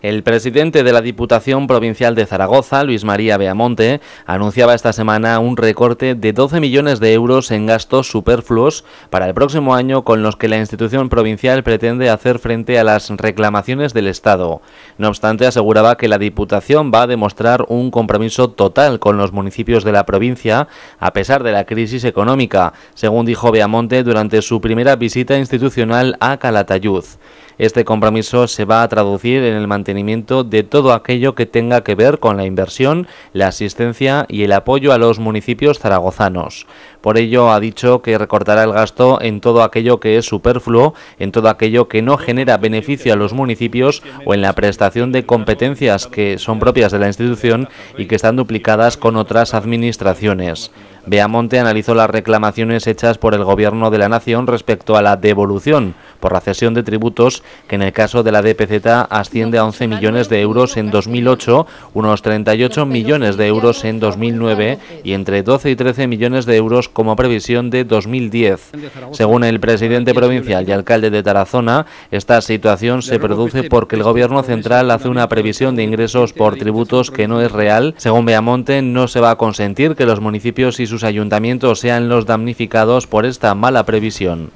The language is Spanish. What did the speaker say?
El presidente de la Diputación Provincial de Zaragoza, Luis María Beamonte, anunciaba esta semana un recorte de 12 millones de euros en gastos superfluos para el próximo año con los que la institución provincial pretende hacer frente a las reclamaciones del Estado. No obstante, aseguraba que la Diputación va a demostrar un compromiso total con los municipios de la provincia a pesar de la crisis económica, según dijo Beamonte durante su primera visita institucional a Calatayud. Este compromiso se va a traducir en el mantenimiento de todo aquello que tenga que ver con la inversión, la asistencia y el apoyo a los municipios zaragozanos. Por ello, ha dicho que recortará el gasto en todo aquello que es superfluo, en todo aquello que no genera beneficio a los municipios o en la prestación de competencias que son propias de la institución y que están duplicadas con otras administraciones. Beamonte analizó las reclamaciones hechas por el Gobierno de la Nación respecto a la devolución por la cesión de tributos, que en el caso de la DPZ asciende a 11 millones de euros en 2008, unos 38 millones de euros en 2009 y entre 12 y 13 millones de euros como previsión de 2010. Según el presidente provincial y alcalde de Tarazona, esta situación se produce porque el Gobierno central hace una previsión de ingresos por tributos que no es real. Según Beamonte, no se va a consentir que los municipios y sus ayuntamientos sean los damnificados por esta mala previsión.